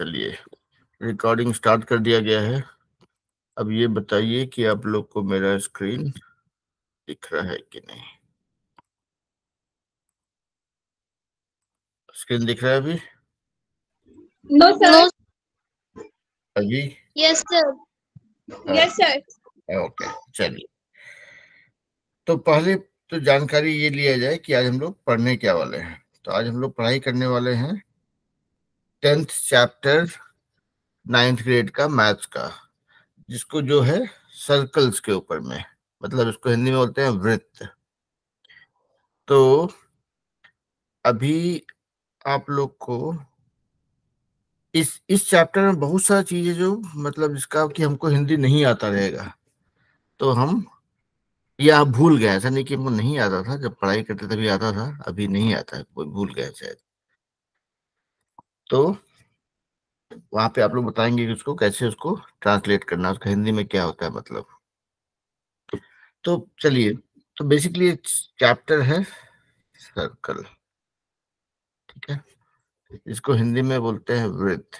चलिए recording start कर दिया गया है अब ये बताइए कि आप लोग को मेरा स्क्रीन दिख रहा है कि नहीं स्क्रीन दिख रहा है अभी नो सर अभी यस सर सर ओके चलिए तो पहले तो जानकारी ये लिया जाए कि आज हम लोग पढ़ने क्या वाले हैं तो आज हम लोग पढ़ाई करने वाले हैं टेंथ चैप्टर नाइन्थ ग्रेड का मैथ्स का जिसको जो है सर्कल्स के ऊपर में मतलब इसको हिंदी में बोलते हैं वृत्त तो अभी आप लोग को इस इस चैप्टर में बहुत सारी चीजें जो मतलब जिसका कि हमको हिंदी नहीं आता रहेगा तो हम या भूल गए ऐसा नहीं कि हमको नहीं आता था जब पढ़ाई करते तभी आता था अभी नहीं आता है कोई भूल गया शायद तो वहां पे आप लोग बताएंगे कि उसको कैसे उसको ट्रांसलेट करना उसका हिंदी में क्या होता है मतलब तो चलिए तो बेसिकली चैप्टर है सर्कल ठीक है इसको हिंदी में बोलते हैं वृत्त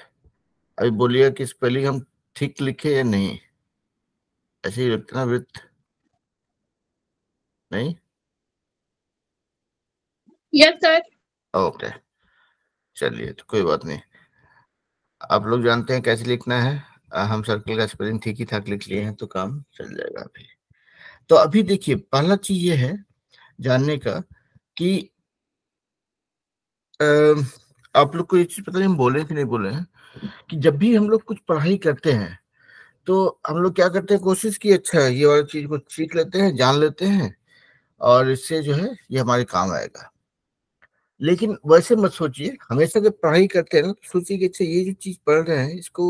अभी बोलिएगा कि स्पेलिंग हम ठीक लिखे या नहीं ऐसे ही लिखते ना वृत्त नहीं यस सर ओके चलिए तो कोई बात नहीं आप लोग जानते हैं कैसे लिखना है हम सर्कल का स्पेलिंग ठीक ही ठाक लिख लिए हैं तो काम चल जाएगा अभी तो अभी देखिए पहला चीज ये है जानने का कि आप लोग को ये चीज पता नहीं हम बोले कि नहीं बोले कि जब भी हम लोग कुछ पढ़ाई करते हैं तो हम लोग क्या करते हैं कोशिश की अच्छा ये वाली चीज को सीख लेते हैं जान लेते हैं और इससे जो है ये हमारे काम आएगा लेकिन वैसे मत सोचिए हमेशा जब पढ़ाई करते हैं ना तो सोचिए कि अच्छा ये जो चीज़ पढ़ रहे हैं इसको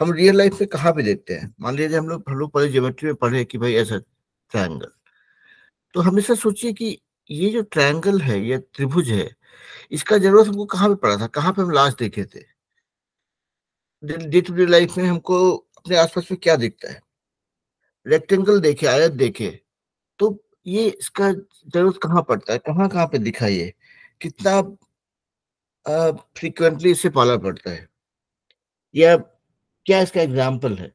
हम रियल लाइफ में कहाँ पे देखते हैं मान लीजिए हम लोग हम लोग ज्योमेट्री में पढ़े कि भाई ऐसा ट्रायंगल तो हमेशा सोचिए कि ये जो ट्रायंगल है या त्रिभुज है इसका जरूरत हमको कहाँ पे पड़ा था कहाँ पे हम लास्ट देखे थे डे टू डे लाइफ में हमको अपने आसपास में क्या दिखता है रेक्टेंगल देखे आयत देखे तो ये इसका जरूरत कहाँ पड़ता है कहाँ कहाँ पे दिखा ये कितना फ्रीक्वेंटली इसे पाला पड़ता है या क्या इसका एग्जाम्पल है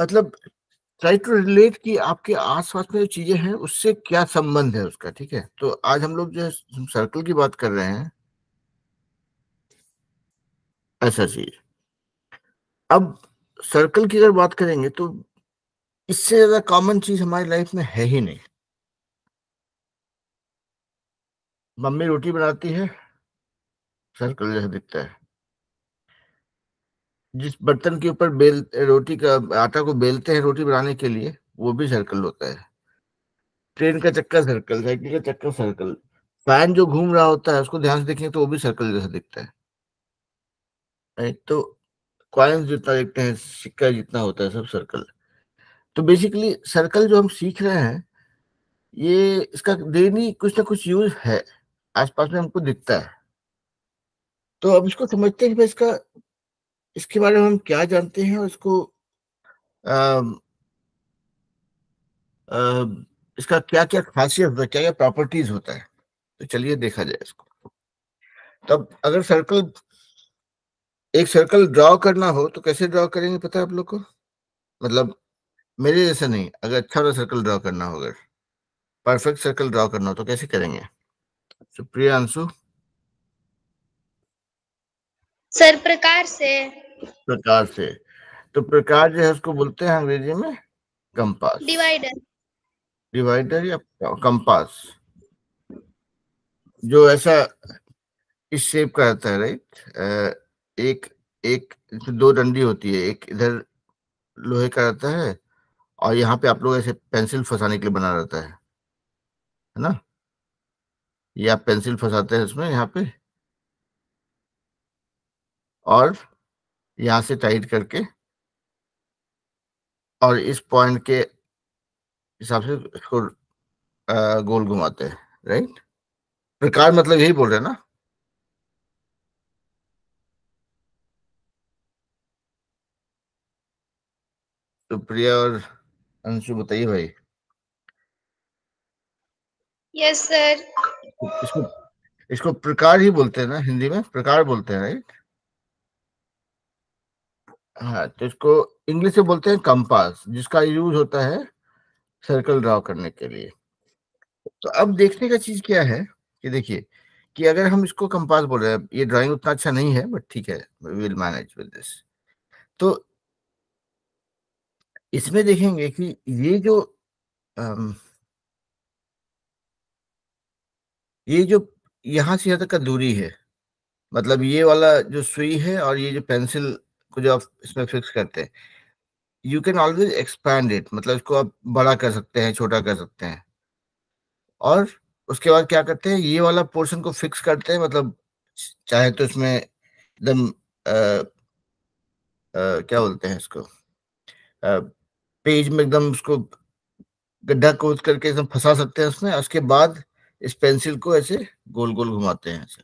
मतलब ट्राई टू रिलेट कि आपके आसपास में जो चीजें हैं उससे क्या संबंध है उसका ठीक है तो आज हम लोग जो है सर्कल की बात कर रहे हैं ऐसा अच्छा चीज अब सर्कल की अगर बात करेंगे तो इससे ज्यादा कॉमन चीज हमारी लाइफ में है ही नहीं मम्मी रोटी बनाती है सर जैसा दिखता है जिस बर्तन के ऊपर बेल रोटी का आटा को बेलते हैं रोटी बनाने के लिए वो भी सर्कल होता है ट्रेन का चक्का सर्कल साइकिल का चक्का सर्कल फैन जो घूम रहा होता है उसको ध्यान से देखें तो वो भी सर्कल जैसा दिखता है तो क्वाइंस जितना देखते हैं सिक्का जितना होता है सब सर्कल तो बेसिकली सर्कल जो हम सीख रहे हैं ये इसका डेली कुछ ना कुछ यूज है आसपास में हमको दिखता है तो अब इसको समझते हैं कि भाई इसका इसके बारे में हम क्या जानते हैं और इसको आ, आ, इसका क्या क्या खासियत होता है क्या क्या प्रॉपर्टीज होता है तो चलिए देखा जाए इसको तब अगर सर्कल एक सर्कल ड्रॉ करना हो तो कैसे ड्रॉ करेंगे पता है आप लोग को मतलब मेरे जैसे नहीं अगर अच्छा वाला सर्कल ड्रॉ करना हो अगर परफेक्ट सर्कल ड्रॉ करना हो तो कैसे करेंगे So Priyanshu. सर प्रकार से प्रकार से तो प्रकार जो है उसको बोलते हैं अंग्रेजी में कंपास डिवाइडर डिवाइडर या कंपास जो ऐसा इस शेप का रहता है राइट एक एक दो डंडी होती है एक इधर लोहे का रहता है और यहाँ पे आप लोग ऐसे पेंसिल फंसाने के लिए बना रहता है है ना ये आप पेंसिल फंसाते हैं इसमें यहाँ पे और यहाँ से टाइट करके और इस पॉइंट के हिसाब से इसको गोल घुमाते हैं राइट प्रकार मतलब यही बोल रहे हैं ना तो प्रिया और अंशु बताइए भाई यस सर इसको इसको प्रकार ही बोलते हैं ना हिंदी में प्रकार बोलते हैं राइट हाँ तो इसको इंग्लिश में बोलते हैं कंपास जिसका यूज होता है सर्कल ड्रॉ करने के लिए तो अब देखने का चीज क्या है कि देखिए कि अगर हम इसको कंपास बोल रहे हैं ये ड्राइंग उतना अच्छा नहीं है बट ठीक है विल मैनेज विद दिस तो इसमें देखेंगे कि ये जो ये जो यहाँ से यहाँ तक का दूरी है मतलब ये वाला जो सुई है और ये जो पेंसिल को जो आप इसमें फिक्स करते हैं you can always expand it मतलब इसको आप बड़ा कर सकते हैं छोटा कर सकते हैं और उसके बाद क्या करते हैं ये वाला पोर्शन को फिक्स करते हैं मतलब चाहे तो इसमें एकदम क्या बोलते हैं इसको आ, पेज में एकदम उसको गड्ढा खोद करके एकदम फंसा सकते हैं उसमें उसके बाद इस पेंसिल को ऐसे गोल गोल घुमाते हैं ऐसे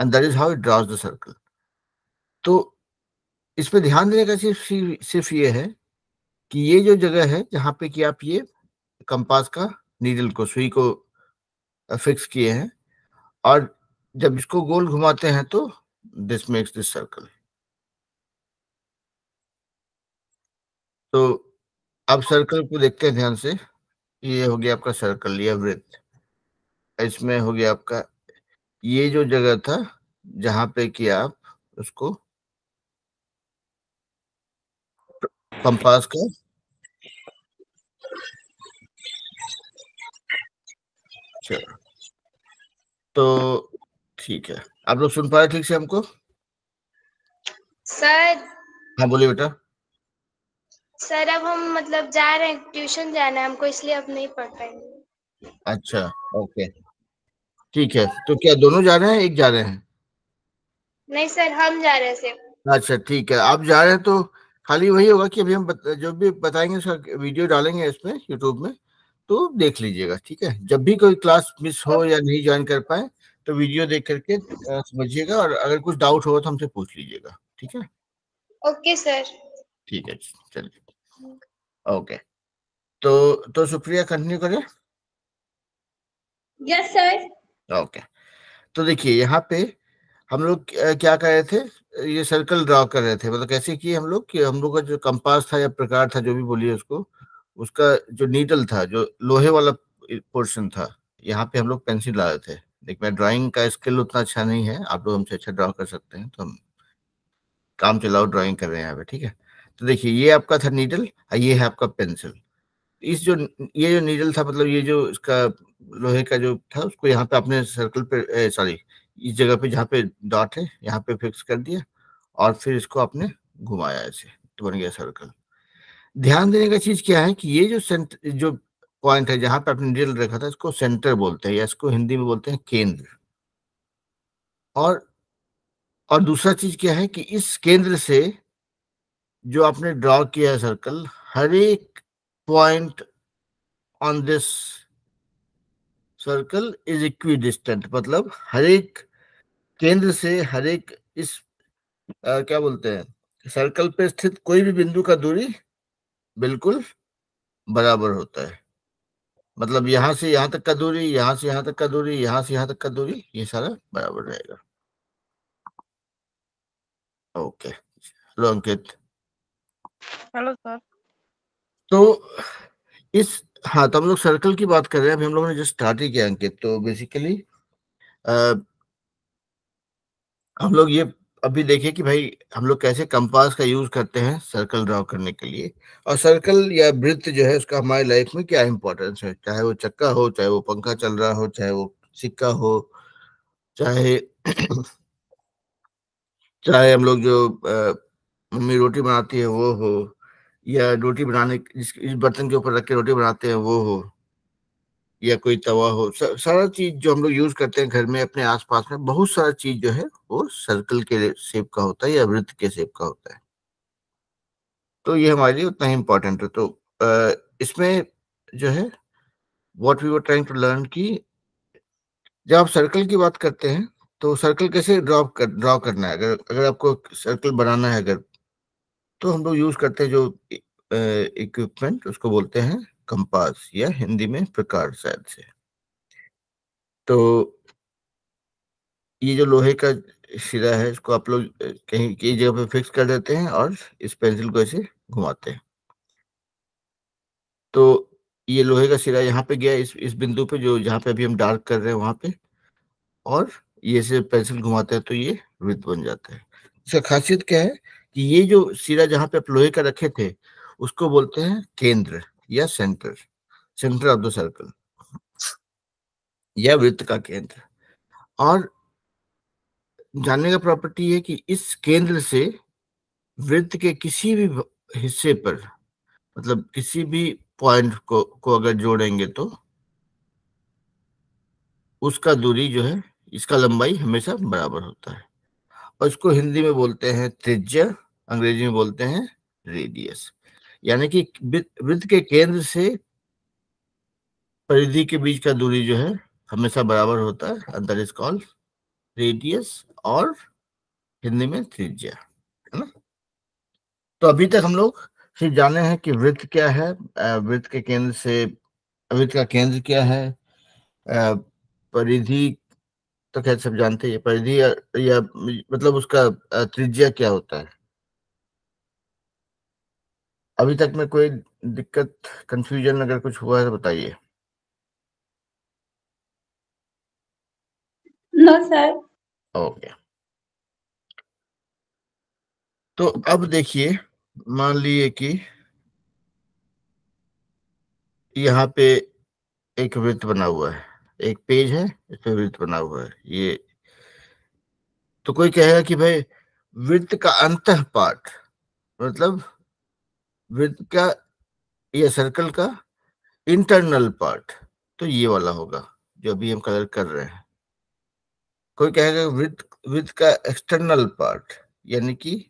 and that is how it draws the circle तो इस पे ध्यान देने का सिर्फ सिर्फ ये है कि ये जो जगह है जहां पे कि आप ये कंपास का नीडल को सुई को फिक्स किए हैं और जब इसको गोल घुमाते हैं तो दिस मेक्स दिस सर्कल तो अब सर्कल को देखते हैं ध्यान से ये हो गया आपका सर्कल या वृत्त इसमें हो गया आपका ये जो जगह था जहां पे कि आप उसको कंपास का चलो अच्छा। तो ठीक है आप लोग सुन पा रहे ठीक से हमको सर हाँ बोलिए बेटा सर अब हम मतलब जा रहे हैं ट्यूशन जाना है हमको इसलिए अब नहीं पढ़ पाएंगे अच्छा ओके ठीक है तो क्या दोनों जा रहे हैं एक जा रहे हैं नहीं सर हम जा रहे हैं सिर्फ अच्छा ठीक है आप जा रहे हैं तो खाली वही होगा कि अभी हम बत, जो भी बताएंगे उसका वीडियो डालेंगे इसमें यूट्यूब में तो देख लीजिएगा ठीक है जब भी कोई क्लास मिस हो या नहीं ज्वाइन कर पाए तो वीडियो देख करके समझिएगा और अगर कुछ डाउट हो तो हमसे पूछ लीजिएगा ठीक है ओके सर ठीक है चलिए ओके तो तो शुक्रिया कंटिन्यू करें यस सर ओके तो देखिए यहाँ पे हम लोग क्या कर रहे थे ये सर्कल ड्रॉ कर रहे थे मतलब कैसे किए हम लोग कि हम लोग का जो कंपास था या प्रकार था जो भी बोलिए उसको उसका जो नीडल था जो लोहे वाला पोर्शन था यहाँ पे हम लोग पेंसिल ला रहे थे देख मैं ड्राइंग का स्किल उतना अच्छा नहीं है आप लोग हमसे अच्छा ड्रॉ कर सकते हैं तो हम काम चलाओ ड्राइंग कर रहे हैं यहाँ पे ठीक है तो देखिए ये आपका था नीडल और ये है आपका पेंसिल इस जो ये जो नीडल था मतलब ये जो इसका लोहे का जो था उसको यहाँ पे अपने सर्कल पे सॉरी इस जगह पे जहाँ पे डॉट है यहाँ पे फिक्स कर दिया और फिर इसको आपने घुमाया ऐसे तो बन गया सर्कल ध्यान देने का चीज क्या है कि ये जो सेंटर जो पॉइंट है जहां पे आपने नीडल रखा था इसको सेंटर बोलते हैं या इसको हिंदी में बोलते हैं केंद्र और और दूसरा चीज क्या है कि इस केंद्र से जो आपने ड्रॉ किया है सर्कल हर एक point on this circle is equidistant मतलब हर एक केंद्र से हर एक इस आ, क्या बोलते हैं सर्कल पे स्थित कोई भी बिंदु का दूरी बिल्कुल बराबर होता है मतलब यहां से यहां तक का दूरी यहां से यहां तक का दूरी यहां से यहां तक का दूरी ये सारा बराबर रहेगा okay hello Ankit hello sir तो इस हाँ तो हम लोग सर्कल की बात कर रहे हैं अभी हम लोगों ने जो स्टार्ट ही किया अंकित तो बेसिकली हम लोग ये अभी देखे कि भाई हम लोग कैसे कंपास का यूज करते हैं सर्कल ड्रॉ करने के लिए और सर्कल या वृत्त जो है उसका हमारी लाइफ में क्या इंपॉर्टेंस है चाहे वो चक्का हो चाहे वो पंखा चल रहा हो चाहे वो सिक्का हो चाहे चाहे हम लोग जो मम्मी रोटी बनाती है वो हो या रोटी बनाने जिस इस बर्तन के ऊपर रख के रोटी बनाते हैं वो हो या कोई तवा हो सारा चीज जो हम लोग यूज करते हैं घर में अपने आसपास में बहुत सारा चीज जो है वो सर्कल के सेप का होता है या वृत्त के सेप का होता है तो ये हमारे लिए उतना ही इम्पोर्टेंट है तो इसमें जो है what we were trying to learn की जब आप सर्कल की बात करते हैं तो सर्कल कैसे ड्रॉ कर ड्रॉ करना है अगर अगर आपको सर्कल बनाना है अगर तो हम लोग यूज करते हैं जो इक्विपमेंट उसको बोलते हैं कंपास या हिंदी में प्रकार शायद से तो ये जो लोहे का सिरा है इसको आप लोग कहीं कई जगह पे फिक्स कर देते हैं और इस पेंसिल को ऐसे घुमाते हैं तो ये लोहे का सिरा यहाँ पे गया इस इस बिंदु पे जो जहाँ पे अभी हम डार्क कर रहे हैं वहां पे और ये से पेंसिल घुमाते हैं तो ये वृत्त बन जाता है इसका खासियत क्या है कि ये जो सिरा जहां पे आप लोहे का रखे थे उसको बोलते हैं केंद्र या centre centre of the circle या वृत्त का केंद्र और जानने का प्रॉपर्टी है कि इस केंद्र से वृत्त के किसी भी हिस्से पर मतलब किसी भी पॉइंट को को अगर जोड़ेंगे तो उसका दूरी जो है इसका लंबाई हमेशा बराबर होता है और इसको हिंदी में बोलते हैं त्रिज्या अंग्रेजी में बोलते हैं रेडियस यानी कि वृत्त के केंद्र से परिधि के बीच का दूरी जो है हमेशा बराबर होता है अंतर इज कॉल रेडियस और हिंदी में त्रिज्या है ना तो अभी तक हम लोग सिर्फ जाने हैं कि वृत्त क्या है वृत्त के केंद्र से वृत्त का केंद्र क्या है परिधि तो खैर सब जानते हैं परिधि या, या मतलब उसका त्रिज्या क्या होता है अभी तक में कोई दिक्कत कंफ्यूजन अगर कुछ हुआ है तो बताइए नो सर ओके तो अब देखिए मान लीजिए कि यहाँ पे एक वृत्त बना हुआ है एक पेज है इस पे वृत्त बना हुआ है ये तो कोई कहेगा कि भाई वृत्त का अंत पाठ मतलब विद का ये सर्कल का इंटरनल पार्ट तो ये वाला होगा जो अभी हम कलर कर रहे हैं कोई कहेगा विद विद का एक्सटर्नल पार्ट यानी कि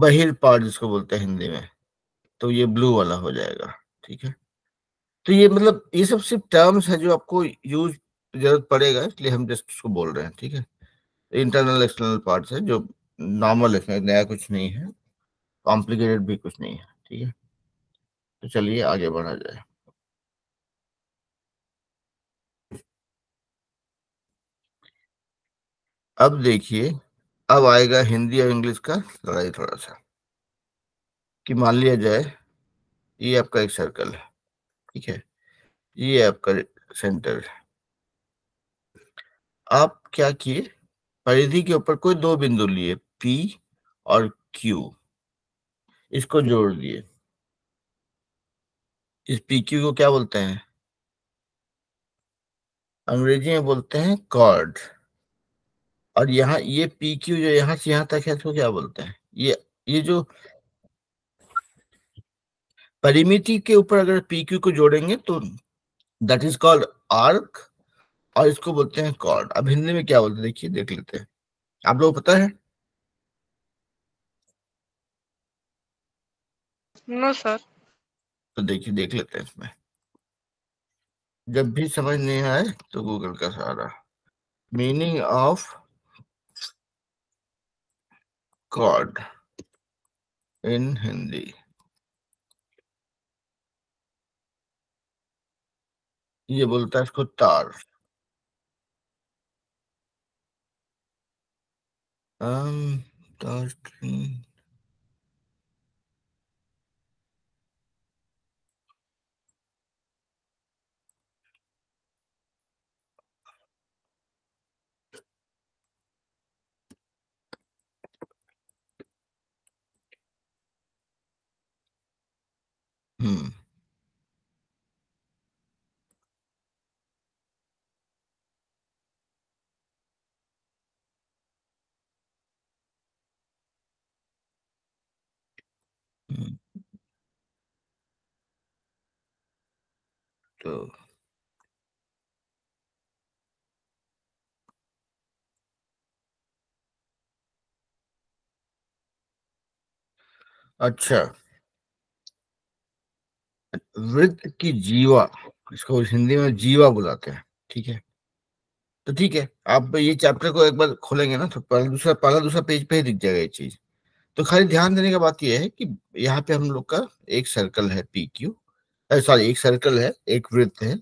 बहिर पार्ट जिसको बोलते हैं हिंदी में तो ये ब्लू वाला हो जाएगा ठीक है तो ये मतलब ये सब सिर्फ टर्म्स है जो आपको यूज जरूरत पड़ेगा इसलिए हम जस्ट उसको बोल रहे हैं ठीक है इंटरनल एक्सटर्नल पार्ट है जो नॉर्मल इसमें नया कुछ नहीं है कॉम्प्लिकेटेड भी कुछ नहीं है ठीक है तो चलिए आगे बढ़ा जाए अब देखिए अब आएगा हिंदी और इंग्लिश का लड़ाई थोड़ा सा कि मान लिया जाए ये आपका एक सर्कल है ठीक है ये आपका सेंटर है आप क्या किए परिधि के ऊपर कोई दो बिंदु लिए पी और क्यू इसको जोड़ दिए इस पी क्यू को क्या बोलते हैं अंग्रेजी में बोलते हैं कॉर्ड और यहाँ ये पी क्यू जो यहां से यहां तक है इसको क्या बोलते हैं ये ये जो परिमिति के ऊपर अगर पी क्यू को जोड़ेंगे तो दैट इज कॉल्ड आर्क और इसको बोलते हैं कॉर्ड अब हिंदी में क्या बोलते हैं देखिए देख लेते हैं आप लोग पता है नो सर तो देखिए देख लेते हैं इसमें जब भी समझ नहीं आए तो गूगल का सहारा मीनिंग ऑफ कॉड इन हिंदी ये बोलता है इसको तार um, तार Hmm. Hmm. Betul. वृत्त की जीवा इसको हिंदी में जीवा बुलाते हैं ठीक है तो ठीक है आप ये चैप्टर को एक बार खोलेंगे ना तो पहला दूसरा पहला दूसरा पेज पे ही दिख जाएगा ये चीज तो खाली ध्यान देने की बात ये है कि यहाँ पे हम लोग का एक सर्कल है पी क्यू सॉरी एक सर्कल है एक वृत्त है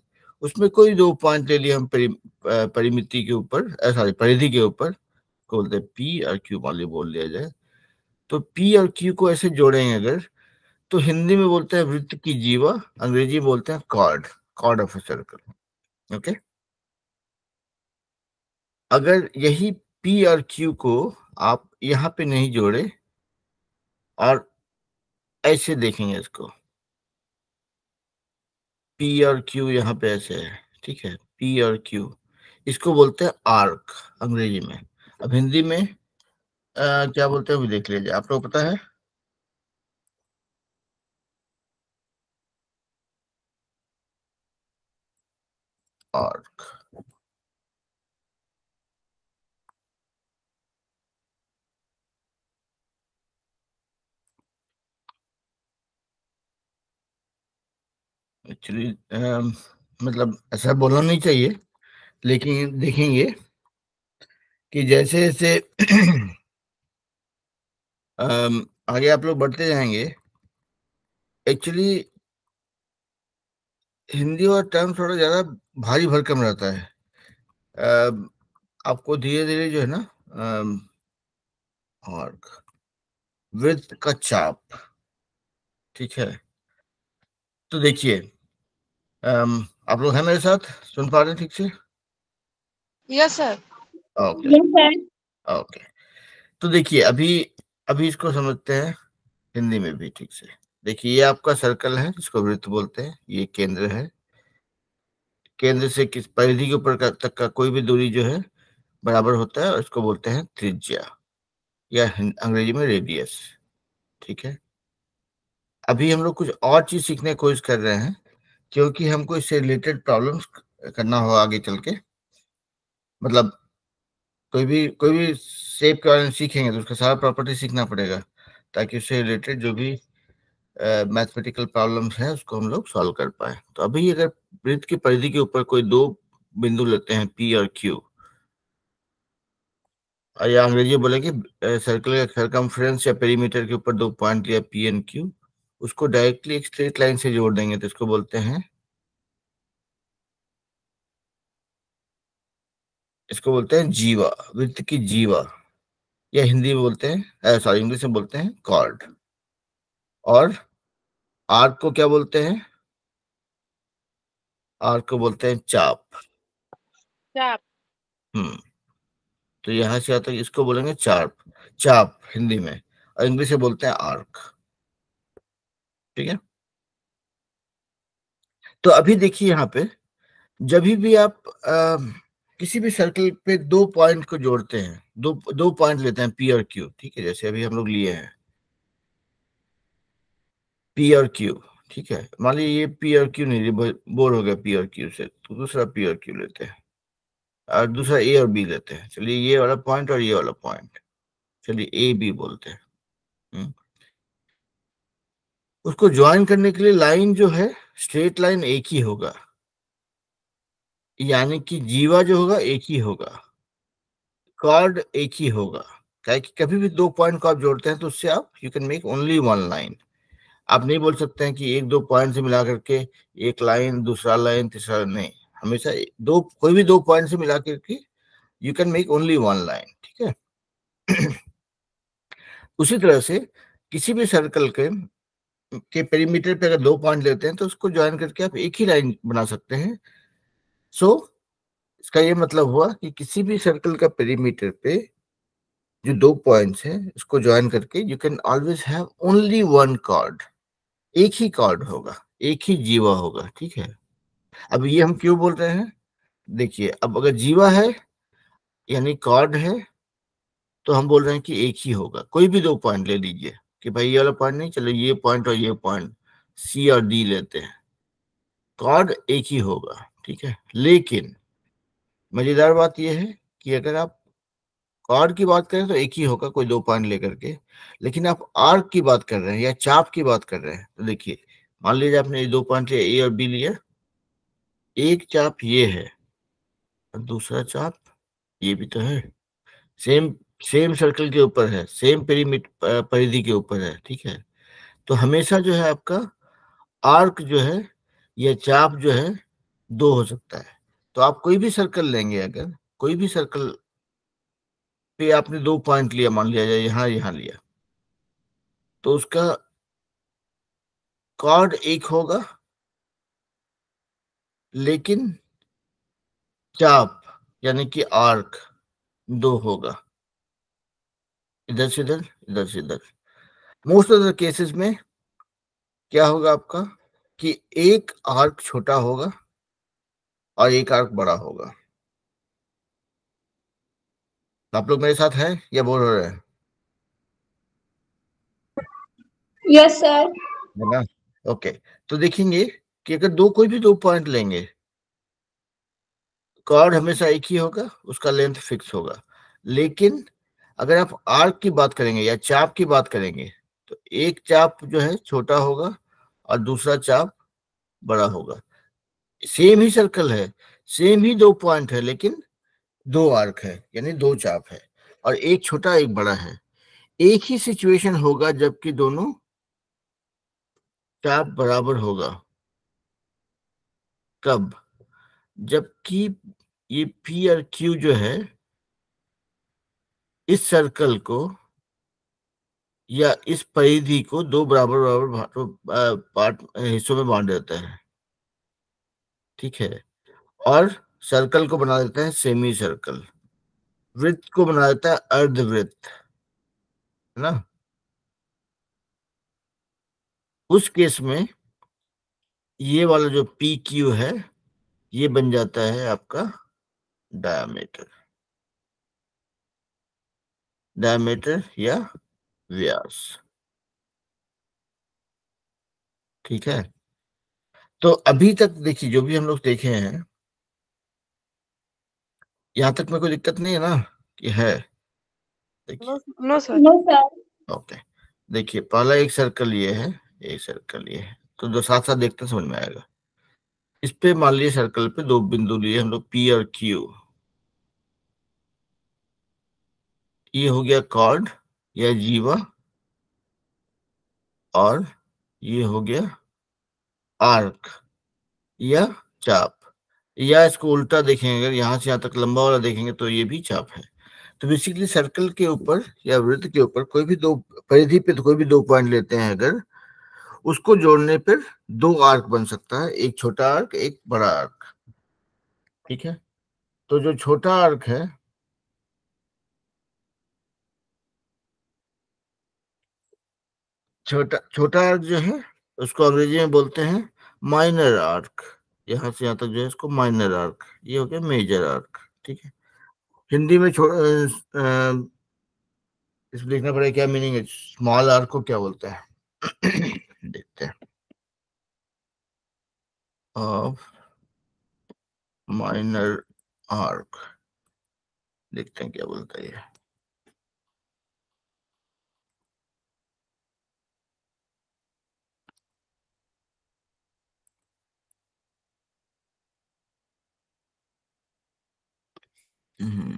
उसमें कोई दो पॉइंट ले लिए हम परि, परिमिति के ऊपर सॉरी परिधि के ऊपर बोलते पी और क्यू मान ली बोल लिया जाए तो पी और क्यू को ऐसे जोड़ेंगे अगर तो हिंदी में बोलते हैं वृत्त की जीवा अंग्रेजी बोलते हैं chord chord of a circle okay अगर यही पी और क्यू को आप यहाँ पे नहीं जोड़े और ऐसे देखेंगे इसको पी और क्यू यहां पे ऐसे है ठीक है पी और क्यू इसको बोलते हैं आर्क अंग्रेजी में अब हिंदी में आ, क्या बोलते हैं वो देख लीजिए आप लोग पता है arc. एक्चुअली um, मतलब ऐसा बोलना नहीं चाहिए लेकिन देखेंगे कि जैसे जैसे um, आगे आप लोग बढ़ते जाएंगे एक्चुअली हिंदी और टर्म थोड़ा ज़्यादा भारी भरकम रहता है आपको धीरे धीरे जो है ना और वृत्त का चाप ठीक है तो देखिए आप लोग हैं मेरे साथ सुन पा रहे हैं ठीक से यस सर ओके ओके तो देखिए अभी अभी इसको समझते हैं हिंदी में भी ठीक से देखिए ये आपका सर्कल है जिसको वृत्त बोलते हैं ये केंद्र है केंद्र से किस परिधि के ऊपर तक का कोई भी दूरी जो है बराबर होता है और इसको बोलते हैं त्रिज्या या अंग्रेजी में रेडियस ठीक है अभी हम लोग कुछ और चीज सीखने की कोशिश कर रहे हैं क्योंकि हमको इससे रिलेटेड प्रॉब्लम करना होगा आगे चल के मतलब कोई भी कोई भी सेफ के बारे में सीखेंगे तो उसका सारा प्रॉपर्टी सीखना पड़ेगा ताकि उससे रिलेटेड जो भी मैथमेटिकल प्रॉब्लम प्रॉब्लम्स उसको हम लोग सॉल्व कर पाए तो अभी अगर वृत्त की परिधि के ऊपर कोई दो बिंदु लेते हैं पी और क्यू और या अंग्रेजी बोले कि सर्कल का या पेरीमीटर के ऊपर दो पॉइंट लिया पी एंड क्यू उसको डायरेक्टली एक स्ट्रेट लाइन से जोड़ देंगे तो इसको बोलते हैं इसको बोलते हैं जीवा वृत्त की जीवा या हिंदी में बोलते हैं सॉरी इंग्लिश में बोलते हैं कॉर्ड और आर को क्या बोलते हैं आर को बोलते हैं चाप चाप हम्म तो यहां से आता है इसको बोलेंगे चाप चाप हिंदी में और इंग्लिश में बोलते हैं आर्क ठीक है तो अभी देखिए यहाँ पे जब भी आप आ, किसी भी सर्कल पे दो पॉइंट को जोड़ते हैं दो दो पॉइंट लेते हैं पी और क्यू ठीक है जैसे अभी हम लोग लिए हैं पी और क्यू ठीक है मान लीजिए ये पी और क्यू नहीं बोर हो गया पी और क्यू से तो दूसरा पी और क्यू लेते हैं और दूसरा ए और बी लेते हैं चलिए ये वाला पॉइंट और ये वाला पॉइंट चलिए ए बी बोलते हैं हम्म। उसको ज्वाइन करने के लिए लाइन जो है स्ट्रेट लाइन एक ही होगा यानी कि जीवा जो होगा एक ही होगा कॉर्ड एक ही होगा कभी भी दो पॉइंट को आप जोड़ते हैं तो उससे आप you can make only one line आप नहीं बोल सकते हैं कि एक दो पॉइंट से मिला करके एक लाइन दूसरा लाइन तीसरा नहीं हमेशा दो कोई भी दो पॉइंट से मिला करके you can make only one line ठीक है उसी तरह से किसी भी सर्कल के के पेरीमीटर पे अगर दो पॉइंट लेते हैं तो उसको ज्वाइन करके आप एक ही लाइन बना सकते हैं सो so, इसका ये मतलब हुआ कि किसी भी सर्कल का पेरीमीटर पे जो दो पॉइंट्स हैं उसको ज्वाइन करके you can always have only one chord एक ही कॉर्ड होगा एक ही जीवा होगा ठीक है अब ये हम क्यों बोल रहे हैं देखिए अब अगर जीवा है यानी कॉर्ड है तो हम बोल रहे हैं कि एक ही होगा कोई भी दो पॉइंट ले लीजिए कि भाई ये वाला पॉइंट नहीं चलो ये पॉइंट और ये पॉइंट सी और डी लेते हैं कॉर्ड एक ही होगा ठीक है लेकिन मजेदार बात यह है कि अगर आप कॉर्ड की बात करें तो एक ही होगा कोई दो पॉइंट लेकर के लेकिन आप आर्क की बात कर रहे हैं या चाप की बात कर रहे हैं तो देखिए मान लीजिए आपने ये दो पॉइंट लिया ए और बी लिया एक चाप ये है और दूसरा चाप ये भी तो है सेम सेम सर्कल के ऊपर है सेम पेरीमिट परिधि के ऊपर है ठीक है तो हमेशा जो है आपका आर्क जो है या चाप जो है दो हो सकता है तो आप कोई भी सर्कल लेंगे अगर कोई भी सर्कल पे आपने दो पॉइंट लिया मान लिया जाए यहां यहां लिया तो उसका कॉर्ड एक होगा लेकिन चाप यानी कि आर्क दो होगा इधर से इधर इधर से इधर मोस्ट ऑफ द केसेस में क्या होगा आपका कि एक आर्क छोटा होगा और एक आर्क बड़ा होगा आप लोग मेरे साथ हैं या बोर हो रहे हैं यस सर है ना ओके तो देखेंगे कि अगर दो कोई भी दो पॉइंट लेंगे कॉर्ड हमेशा एक ही होगा उसका लेंथ फिक्स होगा लेकिन अगर आप आर्क की बात करेंगे या चाप की बात करेंगे तो एक चाप जो है छोटा होगा और दूसरा चाप बड़ा होगा सेम ही सर्कल है सेम ही दो पॉइंट है लेकिन दो आर्क है यानी दो चाप है और एक छोटा एक बड़ा है एक ही सिचुएशन होगा जबकि दोनों चाप बराबर होगा कब जबकि ये पी और क्यू जो है इस सर्कल को या इस परिधि को दो बराबर बराबर पार्ट तो, हिस्सों में बांट देता है ठीक है और सर्कल को बना देते हैं सेमी सर्कल वृत्त को बना देता है अर्धवृत्त है ना उस केस में ये वाला जो पी क्यू है ये बन जाता है आपका डायमीटर डायमीटर या व्यास ठीक है तो अभी तक देखिए जो भी हम लोग देखे हैं यहाँ तक में कोई दिक्कत नहीं है ना कि है नो नो सर ओके देखिए पहला एक सर्कल ये है एक सर्कल ये है तो जो साथ साथ देखते समझ में आएगा इस पे मान लीजिए सर्कल पे दो बिंदु लिए हम लोग पी और क्यू ये हो गया कॉर्ड या जीवा और ये हो गया आर्क या चाप या इसको उल्टा देखेंगे अगर यहाँ से यहाँ तक लंबा वाला देखेंगे तो ये भी चाप है तो बेसिकली सर्कल के ऊपर या वृत्त के ऊपर कोई भी दो परिधि पे तो कोई भी दो पॉइंट लेते हैं अगर उसको जोड़ने पर दो आर्क बन सकता है एक छोटा आर्क एक बड़ा आर्क ठीक है तो जो छोटा आर्क है छोटा छोटा आर्क जो है उसको अंग्रेजी में बोलते हैं माइनर आर्क यहाँ से यहाँ तक जो है इसको माइनर आर्क ये हो गया मेजर आर्क ठीक है हिंदी में छोड़ इसमें देखना पड़ेगा क्या मीनिंग है स्मॉल आर्क को क्या बोलते हैं देखते हैं ऑफ माइनर आर्क देखते हैं क्या बोलता है अच्छा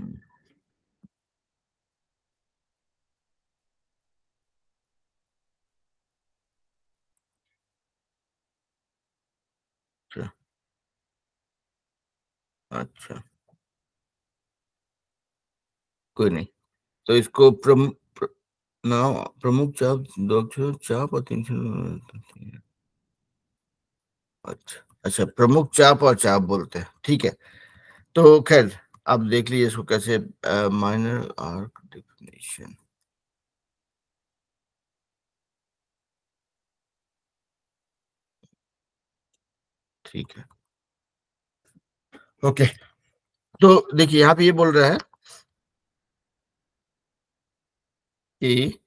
कोई नहीं तो इसको प्रमुख ना प्रमुख चाप दक्षिण चाप और तीन अच्छा अच्छा प्रमुख चाप और चाप बोलते हैं ठीक है तो खैर आप देख लीजिए इसको कैसे माइनर आर्क डिफिनेशन ठीक है ओके तो देखिए यहां पे ये बोल रहा है कि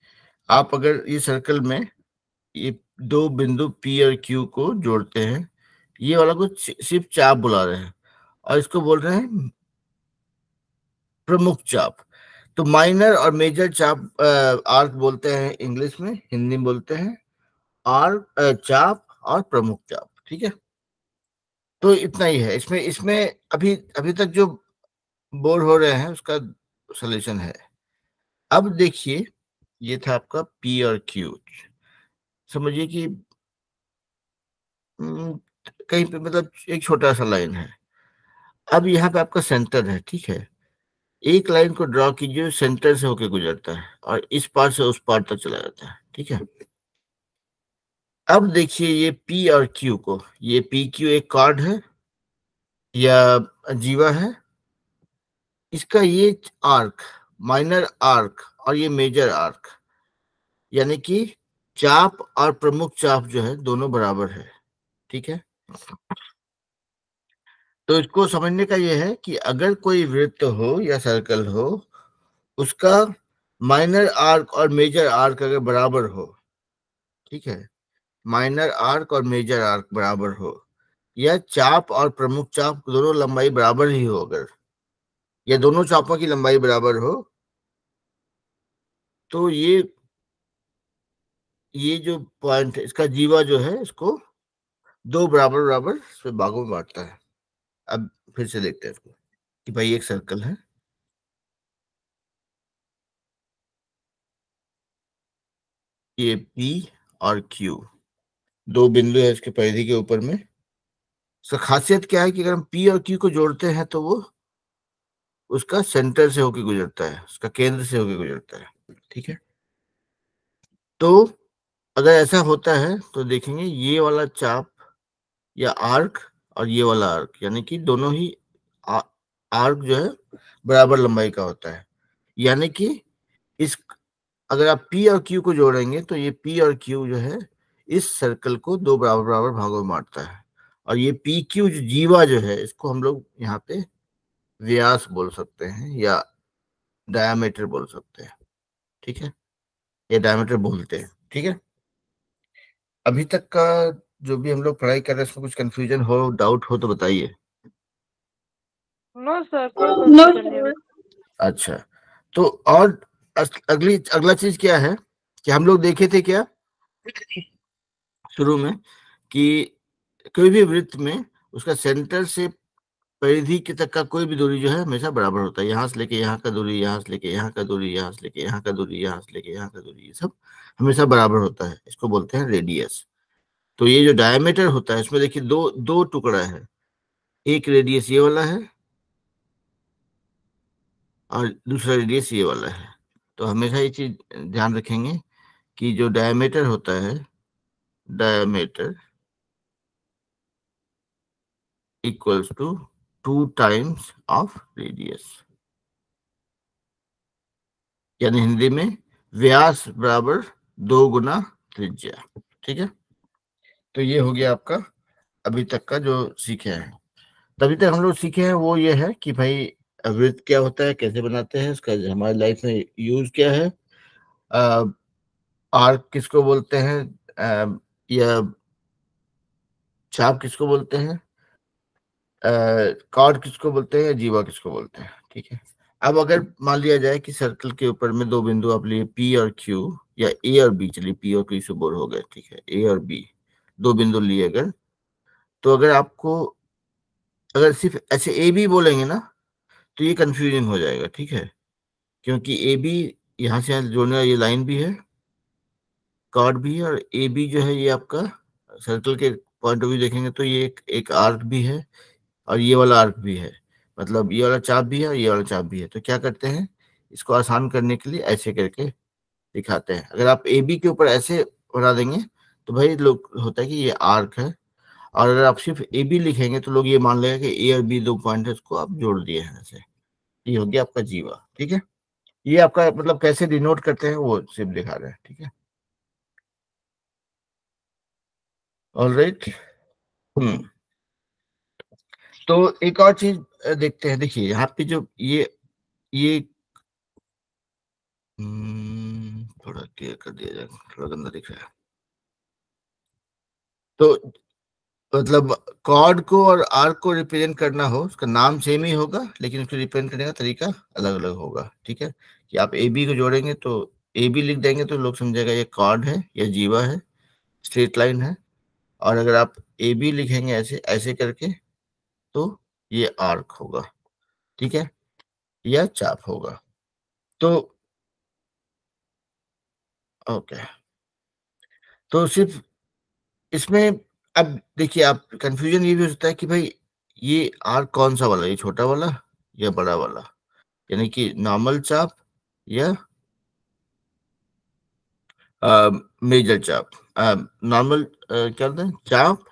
आप अगर ये सर्कल में ये दो बिंदु पी और क्यू को जोड़ते हैं ये वाला को सिर्फ चाप बुला रहे हैं और इसको बोल रहे हैं प्रमुख चाप तो माइनर और मेजर चाप आर्क बोलते हैं इंग्लिश में हिंदी में बोलते हैं आर्क चाप और प्रमुख चाप ठीक है तो इतना ही है इसमें इसमें अभी अभी तक जो बोर हो रहे हैं उसका सोल्यूशन है अब देखिए ये था आपका पी और क्यू समझिए कि हम्म, कहीं पे मतलब एक छोटा सा लाइन है अब यहाँ पे आपका सेंटर है ठीक है एक लाइन को ड्रॉ कीजिए सेंटर से होके गुजरता है और इस पार से उस पार तक चला जाता है ठीक है अब देखिए ये पी और क्यू को ये पी क्यू एक कार्ड है या जीवा है इसका ये आर्क माइनर आर्क और ये मेजर आर्क यानी कि चाप और प्रमुख चाप जो है दोनों बराबर है ठीक है तो इसको समझने का यह है कि अगर कोई वृत्त हो या सर्कल हो उसका माइनर आर्क और मेजर आर्क अगर बराबर हो ठीक है माइनर आर्क और मेजर आर्क बराबर हो या चाप और प्रमुख चाप दोनों लंबाई बराबर ही हो अगर या दोनों चापों की लंबाई बराबर हो तो ये ये जो पॉइंट इसका जीवा जो है इसको दो बराबर बराबर भागों में बांटता है अब फिर से देखते हैं इसको कि भाई एक सर्कल है ये पी और क्यू दो बिंदु है इसके परिधि के ऊपर में इसका खासियत क्या है कि अगर हम पी और क्यू को जोड़ते हैं तो वो उसका सेंटर से होके गुजरता है उसका केंद्र से होके गुजरता है ठीक है तो अगर ऐसा होता है तो देखेंगे ये वाला चाप या आर्क और ये वाला आर्क यानी कि दोनों ही आ, आर्क जो है बराबर लंबाई का होता है यानी कि इस अगर आप पी और क्यू को जोड़ेंगे तो ये पी और क्यू जो है इस सर्कल को दो बराबर बराबर भागों में बांटता है और ये पी क्यू जो जीवा जो है इसको हम लोग यहाँ पे व्यास बोल सकते हैं या डायामीटर बोल सकते हैं ठीक है ये डायमीटर बोलते हैं ठीक है अभी तक का जो भी हम लोग पढ़ाई कर रहे हैं उसमें कुछ कंफ्यूजन हो डाउट हो तो बताइए नो सर अच्छा तो और अगली अगला चीज क्या है कि हम लोग देखे थे क्या शुरू में कि कोई भी वृत्त में उसका सेंटर से परिधि के तक का कोई भी दूरी जो है हमेशा बराबर होता है यहाँ से लेके यहाँ का दूरी यहाँ से लेके यहाँ का दूरी यहाँ से लेके यहाँ का दूरी यहाँ से लेके यहाँ का दूरी ये सब हमेशा बराबर होता है इसको बोलते हैं रेडियस तो ये जो डायमीटर होता है इसमें देखिए दो दो टुकड़ा है एक रेडियस ये वाला है और दूसरा रेडियस ये वाला है तो हमेशा ये चीज ध्यान रखेंगे कि जो डायमीटर होता है diameter equals to two times of radius यानी हिंदी में व्यास बराबर दो गुना त्रिज्या ठीक है तो ये हो गया आपका अभी तक का जो सीखे हैं तभी तक हम लोग सीखे हैं वो ये है कि भाई वृत्त क्या होता है कैसे बनाते हैं इसका हमारे लाइफ में यूज क्या है आर्क किसको बोलते हैं या छाप किसको बोलते हैं कार्ड किसको बोलते हैं या जीवा किसको बोलते हैं ठीक है अब अगर मान लिया जाए कि सर्कल के ऊपर में दो बिंदु आप लिए पी और क्यू या ए और बी चलिए पी और क्यू से बोल हो गए ठीक है ए और बी दो बिंदु लिए अगर तो अगर आपको अगर सिर्फ ऐसे ए बी बोलेंगे ना तो ये कंफ्यूजिंग हो जाएगा ठीक है क्योंकि ए बी यहाँ से यहाँ जोड़ने वाली ये लाइन भी है कार्ड भी है और ए बी जो है ये आपका सर्कल के पॉइंट ऑफ व्यू देखेंगे तो ये एक, एक आर्क भी है और ये वाला आर्क भी है मतलब ये वाला चाप भी है और ये वाला चाप भी है तो क्या करते हैं इसको आसान करने के लिए ऐसे करके दिखाते हैं अगर आप ए बी के ऊपर ऐसे बना देंगे तो भाई लोग होता है कि ये आर्क है और अगर आप सिर्फ ए बी लिखेंगे तो लोग ये मान लेंगे कि ए और बी दो पॉइंट है उसको आप जोड़ दिए हैं ऐसे ये हो गया आपका जीवा ठीक है ये आपका मतलब कैसे डिनोट करते हैं वो सिर्फ दिखा रहे हैं ठीक है ऑल राइट हम्म तो एक और चीज देखते हैं देखिए यहाँ पे जो ये ये hmm, थोड़ा क्लियर कर दिया जाए थोड़ा गंदा दिख रहा है तो मतलब कॉर्ड को और आर्क को रिप्रेजेंट करना हो उसका नाम सेम ही होगा लेकिन उसको रिप्रेजेंट करने का तरीका अलग अलग होगा ठीक है कि आप ए बी को जोड़ेंगे तो ए बी लिख देंगे तो लोग समझेगा ये कॉर्ड है या जीवा है स्ट्रेट लाइन है और अगर आप ए बी लिखेंगे ऐसे ऐसे करके तो ये आर्क होगा ठीक है या चाप होगा तो ओके तो सिर्फ इसमें अब देखिए आप कंफ्यूजन ये भी हो सकता है कि भाई ये आर कौन सा वाला ये छोटा वाला या बड़ा वाला यानी कि नॉर्मल चाप या मेजर चाप नॉर्मल क्या होता है चाप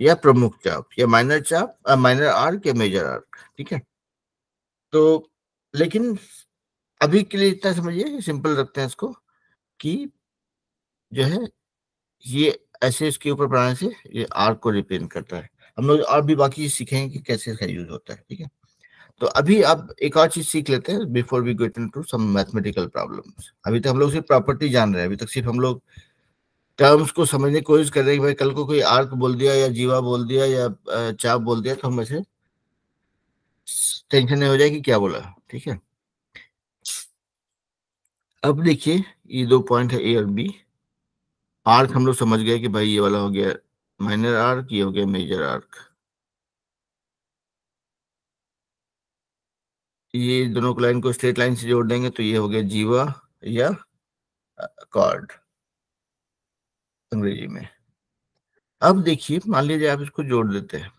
या प्रमुख चाप या माइनर चाप माइनर आर या मेजर आर ठीक है तो लेकिन अभी के लिए इतना समझिए सिंपल रखते हैं इसको कि जो है ये ऐसे इसके ऊपर बनाने से ये आर्क को रिपेन करता है हम लोग और भी बाकी सीखेंगे कि कैसे इसका यूज होता है ठीक है तो अभी आप एक और चीज सीख लेते हैं before we get to some mathematical अभी तक हम लोग सिर्फ प्रॉपर्टी जान रहे हैं अभी तक सिर्फ हम लोग टर्म्स को समझने की कोशिश कर रहे हैं भाई कल को कोई आर्क बोल दिया या जीवा बोल दिया या चाप बोल दिया तो हम ऐसे टेंशन नहीं हो जाएगी क्या बोला ठीक है अब देखिए ये दो पॉइंट है ए और बी आर्क हम लोग समझ गए कि भाई ये वाला हो गया माइनर आर्क ये हो गया मेजर आर्क ये दोनों लाइन को स्ट्रेट लाइन से जोड़ देंगे तो ये हो गया जीवा या कॉर्ड अंग्रेजी में अब देखिए मान लीजिए आप इसको जोड़ देते हैं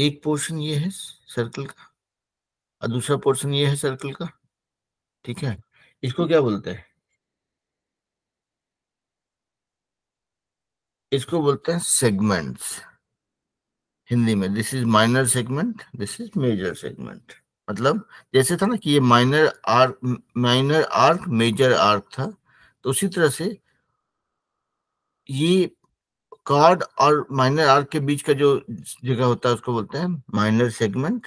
एक पोर्शन ये है सर्कल का और दूसरा पोर्शन ये है सर्कल का ठीक है इसको क्या बोलते हैं इसको बोलते हैं सेगमेंट्स हिंदी में this is minor segment this is major segment मतलब जैसे था ना कि ये minor arc minor arc major arc था तो उसी तरह से ये कार्ड और माइनर आर्क के बीच का जो जगह होता है उसको बोलते हैं माइनर सेगमेंट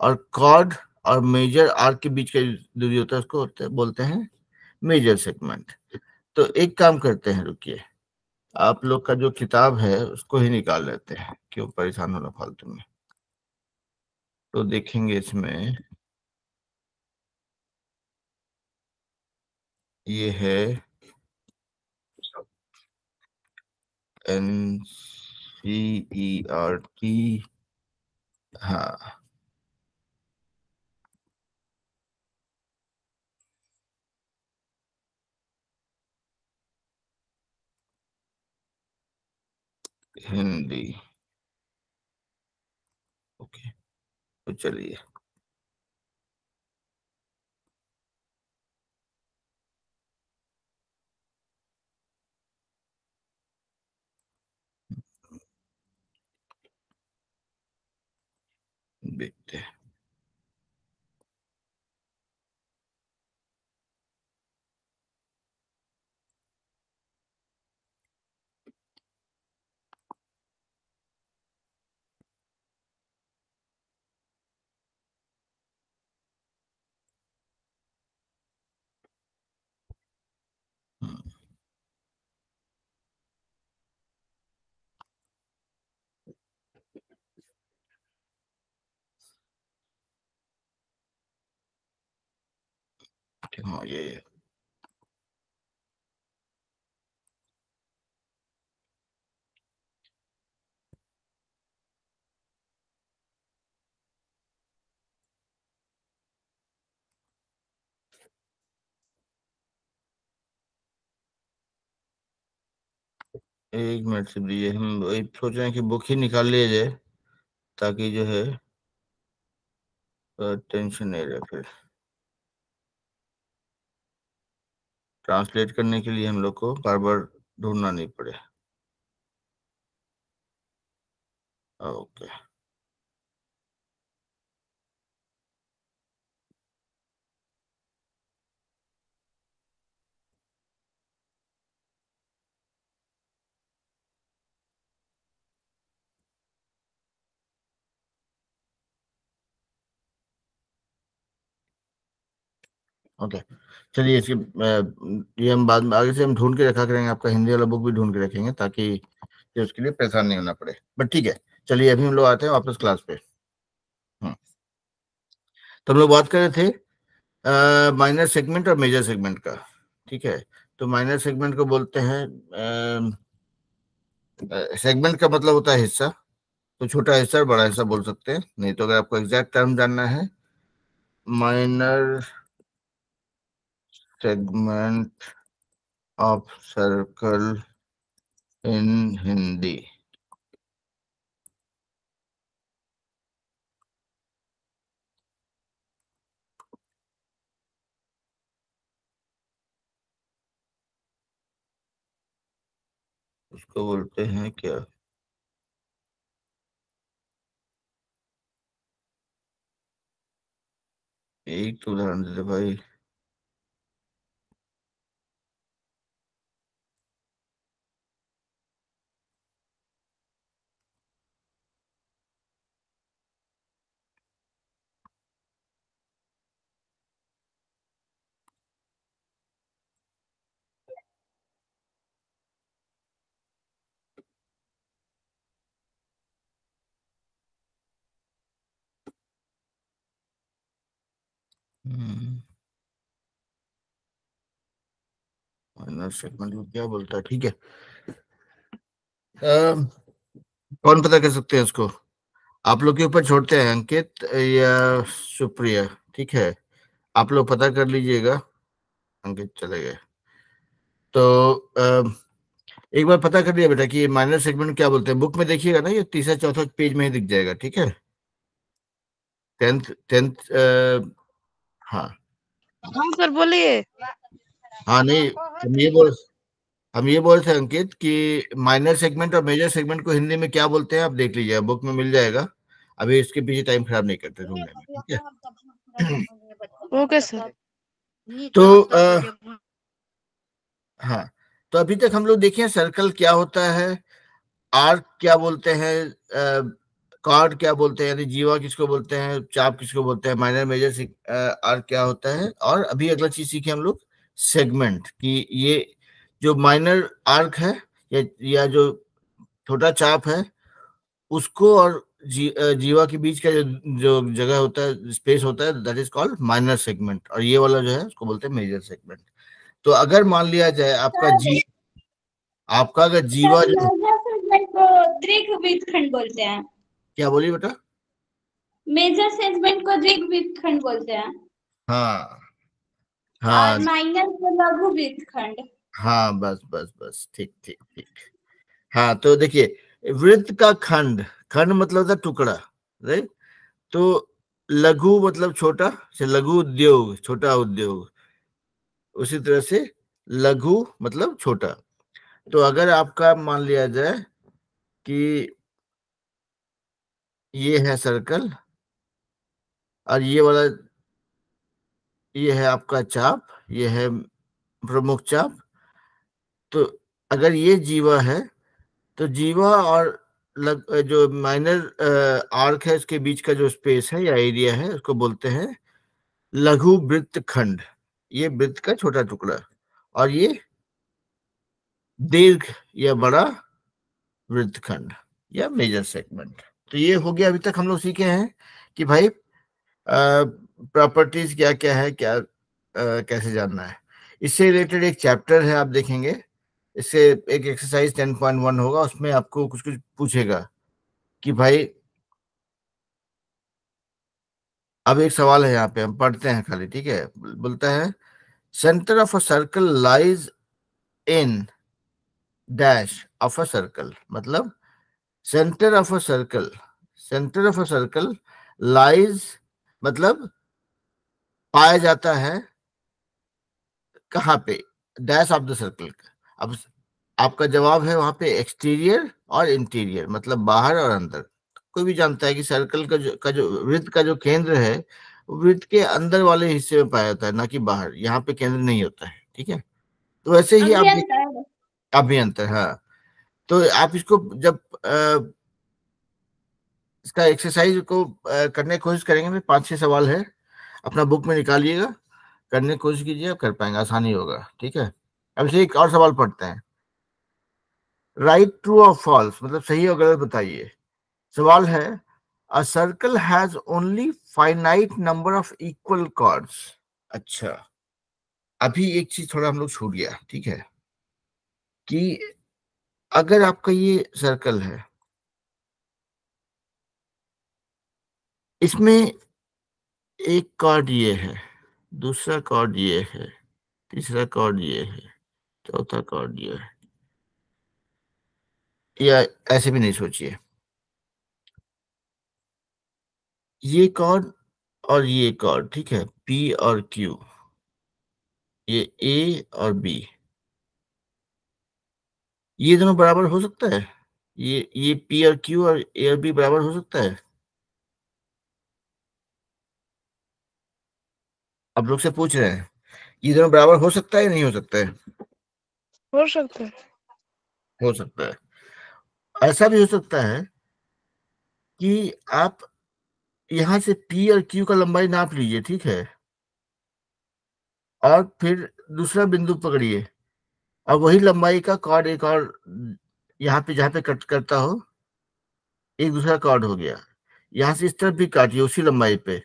और कार्ड और मेजर आर्क के बीच का दूरी होता है उसको बोलते हैं मेजर सेगमेंट तो एक काम करते हैं रुकिए आप लोग का जो किताब है उसको ही निकाल लेते हैं क्यों परेशान होना फालतू में तो देखेंगे इसमें ये है N C E R T हाँ हिंदी ओके तो चलिए देखते हैं Oh yeah. एक मिनट से भैया हम सोच रहे हैं कि बुक ही निकाल लिया जाए ताकि जो है टेंशन नहीं रहे फिर ट्रांसलेट करने के लिए हम लोग को बार बार ढूंढना नहीं पड़े ओके ओके Okay. चलिए इसके ये हम बाद में आगे से हम ढूंढ के रखा करेंगे आपका हिंदी वाला बुक भी ढूंढ के रखेंगे ताकि ये उसके लिए परेशान नहीं होना पड़े बट ठीक है चलिए अभी हम लोग आते हैं वापस क्लास पे हम्म। तो हम लोग बात कर रहे थे माइनर सेगमेंट और मेजर सेगमेंट का ठीक है तो माइनर सेगमेंट को बोलते हैं सेगमेंट का मतलब होता है हिस्सा तो छोटा हिस्सा और बड़ा हिस्सा बोल सकते हैं नहीं तो अगर आपको एग्जैक्ट टर्म जानना है minor segment of circle in Hindi. उसको बोलते हैं क्या एक तो उदाहरण दे भाई माइनर सिग्मा जो क्या बोलता है ठीक है आ, कौन पता कर सकते हैं इसको आप लोग के ऊपर छोड़ते हैं अंकित या सुप्रिया ठीक है आप लोग पता कर लीजिएगा अंकित चले गए तो आ, एक बार पता कर लिया बेटा कि माइनर सेगमेंट क्या बोलते हैं बुक में देखिएगा ना ये तीसरा चौथा पेज में ही दिख जाएगा ठीक है टेंथ टेंथ हाँ हाँ सर बोलिए हाँ नहीं हम ये बोल हम ये बोल रहे अंकित कि माइनर सेगमेंट और मेजर सेगमेंट को हिंदी में क्या बोलते हैं आप देख लीजिए बुक में मिल जाएगा अभी इसके पीछे टाइम खराब नहीं करते ढूंढने ओके सर तो हाँ तो अभी तक हम लोग देखे सर्कल क्या होता है आर्क क्या बोलते हैं कार्ड क्या बोलते हैं जीवा किसको बोलते हैं चाप किसको बोलते हैं माइनर मेजर आर क्या होता है और अभी अगला चीज सीखे हम लोग सेगमेंट कि ये जो माइनर आर्क है या, या जो छोटा चाप है उसको और जी, जीवा के बीच का जो जो जगह होता है स्पेस होता है that is called minor segment और ये वाला जो है उसको बोलते हैं मेजर सेगमेंट तो अगर मान लिया जाए आपका जी आपका अगर जीवा जो त्रिक बोलते हैं क्या बोली बेटा मेजर सेगमेंट को दीर्घ वृत्तखंड बोलते हैं हाँ हाँ माइनर को लघु वृत्तखंड हाँ बस बस बस ठीक ठीक ठीक हाँ तो देखिए वृत्त का खंड खंड मतलब था टुकड़ा राइट तो लघु मतलब छोटा से लघु उद्योग छोटा उद्योग उसी तरह से लघु मतलब छोटा तो अगर आपका मान लिया जाए कि ये है सर्कल और ये वाला ये है आपका चाप ये है प्रमुख चाप तो अगर ये जीवा है तो जीवा और लग, जो माइनर आर्क है उसके बीच का जो स्पेस है या एरिया है उसको बोलते हैं लघु वृत्त खंड ये वृत्त का छोटा टुकड़ा और ये दीर्घ या बड़ा वृत्तखंड या मेजर सेगमेंट तो ये हो गया अभी तक हम लोग सीखे हैं कि भाई प्रॉपर्टीज क्या क्या है क्या आ, कैसे जानना है इससे रिलेटेड एक चैप्टर है आप देखेंगे इससे एक एक्सरसाइज टेन पॉइंट वन होगा उसमें आपको कुछ कुछ पूछेगा कि भाई अब एक सवाल है यहाँ पे हम पढ़ते हैं खाली ठीक है बोलता है centre of a circle lies in dash of a circle मतलब centre of a circle centre of a circle lies मतलब पाया जाता है कहाँ पे डैश ऑफ द सर्कल अब आपका जवाब है वहां पे एक्सटीरियर और इंटीरियर मतलब बाहर और अंदर कोई भी जानता है कि सर्कल का जो का जो वृत्त का जो केंद्र है वृत्त के अंदर वाले हिस्से में पाया जाता है ना कि बाहर यहाँ पे केंद्र नहीं होता है ठीक है तो वैसे ही आप अभियंतर हाँ तो आप इसको जब आ, इसका एक्सरसाइज को आ, करने की कोशिश करेंगे मैं पांच छह सवाल है अपना बुक में निकालिएगा करने की कोशिश कीजिए आप कर पाएंगे आसानी होगा ठीक है अब इसे एक और सवाल पढ़ते हैं राइट ट्रू और फॉल्स मतलब सही और गलत बताइए सवाल है a circle has only finite number of equal chords अच्छा अभी एक चीज थोड़ा हम लोग छूट गया ठीक है कि अगर आपका ये सर्कल है इसमें एक कार्ड ये है दूसरा कार्ड ये है तीसरा कार्ड ये है चौथा कार्ड ये है या ऐसे भी नहीं सोचिए ये कार्ड और ये कार्ड ठीक है पी और क्यू ये ए और बी ये दोनों बराबर हो सकता है ये ये पी और क्यू और ए और बी बराबर हो सकता है आप लोग से पूछ रहे हैं ये दोनों बराबर हो सकता है नहीं हो सकता है हो सकता है हो सकता है ऐसा भी हो सकता है कि आप यहां से पी और क्यू का लंबाई नाप लीजिए ठीक है और फिर दूसरा बिंदु पकड़िए अब वही लंबाई का कॉर्ड एक और यहाँ पे जहाँ पे कट करता हो एक दूसरा कॉर्ड हो गया यहाँ से इस तरफ भी काटिए उसी लंबाई पे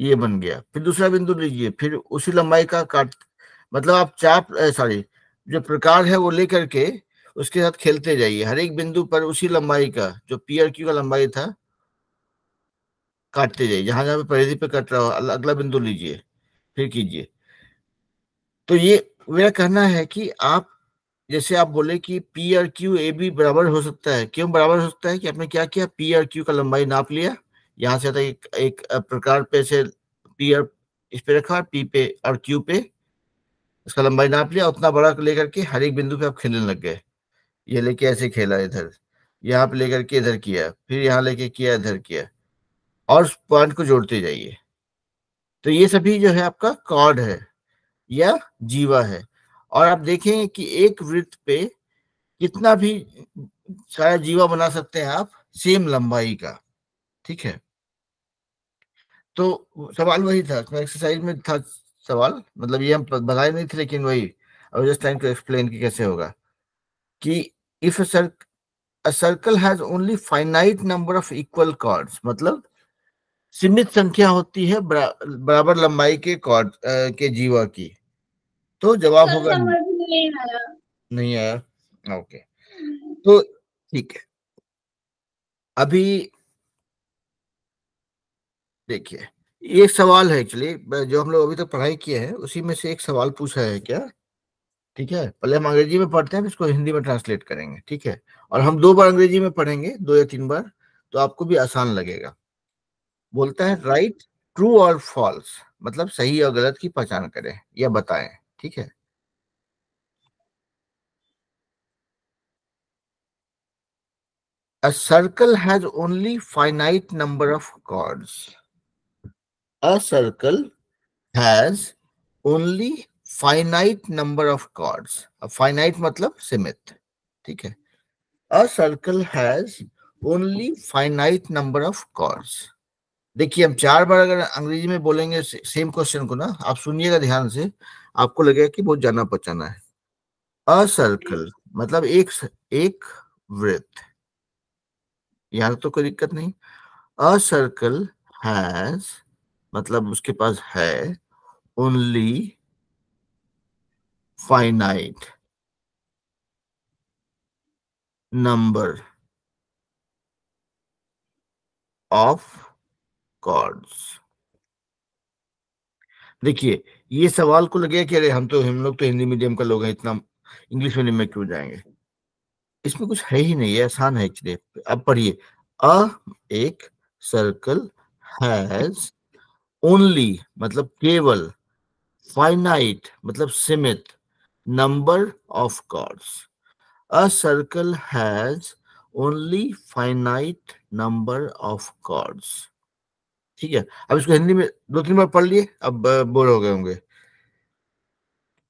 ये बन गया फिर दूसरा बिंदु लीजिए फिर उसी लंबाई का काट मतलब आप चाप सॉरी जो प्रकार है वो लेकर के उसके साथ खेलते जाइए हर एक बिंदु पर उसी लंबाई का जो पीआर क्यू का लंबाई था काटते जाइए जहां जहां परिधि पे कट रहा हो अगला बिंदु लीजिए फिर कीजिए तो ये मेरा कहना है कि आप जैसे आप बोले कि पी और क्यू ए बी बराबर हो सकता है क्यों बराबर हो सकता है कि आपने क्या किया पी और क्यू का लंबाई नाप लिया यहाँ से एक, एक प्रकार पे से पी और इस पे रखा पी पे और क्यू पे इसका लंबाई नाप लिया उतना बड़ा लेकर के हर एक बिंदु पे आप खेलने लग गए ये लेके ऐसे खेला इधर यहाँ पे लेकर के इधर किया फिर यहाँ लेके किया इधर किया और पॉइंट को जोड़ते जाइए तो ये सभी जो है आपका कॉर्ड है या जीवा है और आप देखें कि एक वृत्त पे कितना भी सारा जीवा बना सकते हैं आप सेम लंबाई का ठीक है तो सवाल वही था तो एक्सरसाइज में था सवाल मतलब ये हम बताए नहीं थे लेकिन वही I just time to explain कि कैसे होगा कि if a circle has only finite number of equal chords मतलब सीमित संख्या होती है बरा, बराबर लंबाई के कॉर्ड के जीवा की तो जवाब होगा नहीं आया नहीं आया ओके हम्म। तो ठीक है अभी देखिए एक सवाल है एक्चुअली जो हम लोग अभी तक तो पढ़ाई किए हैं उसी में से एक सवाल पूछा है क्या ठीक है पहले हम अंग्रेजी में पढ़ते हैं फिर इसको हिंदी में ट्रांसलेट करेंगे ठीक है और हम दो बार अंग्रेजी में पढ़ेंगे दो या तीन बार तो आपको भी आसान लगेगा बोलता है राइट ट्रू और फॉल्स मतलब सही और गलत की पहचान करें या बताएं ठीक है circle has only finite number of chords a circle has only finite number of chords finite मतलब सीमित ठीक है a circle has only finite number of chords देखिए हम चार बार अगर अंग्रेजी में बोलेंगे सेम क्वेश्चन को ना आप सुनिएगा ध्यान से आपको लगेगा कि बहुत जाना पहचाना है अ सर्कल मतलब एक एक वृत्त यहां तो कोई दिक्कत नहीं अ सर्कल हैज मतलब उसके पास है only finite number of chords देखिए ये सवाल को लगे कि अरे हम तो हम लोग तो हिंदी मीडियम का लोग हैं इतना इंग्लिश मीडियम में क्यों जाएंगे इसमें कुछ है ही नहीं है आसान है एक्चुअली अब पढ़िए अ एक सर्कल हैज ओनली मतलब केवल फाइनाइट मतलब सीमित number of chords a circle has only finite number of chords ठीक है अब इसको हिंदी में दो तीन बार पढ़ लिए अब बोर हो गए होंगे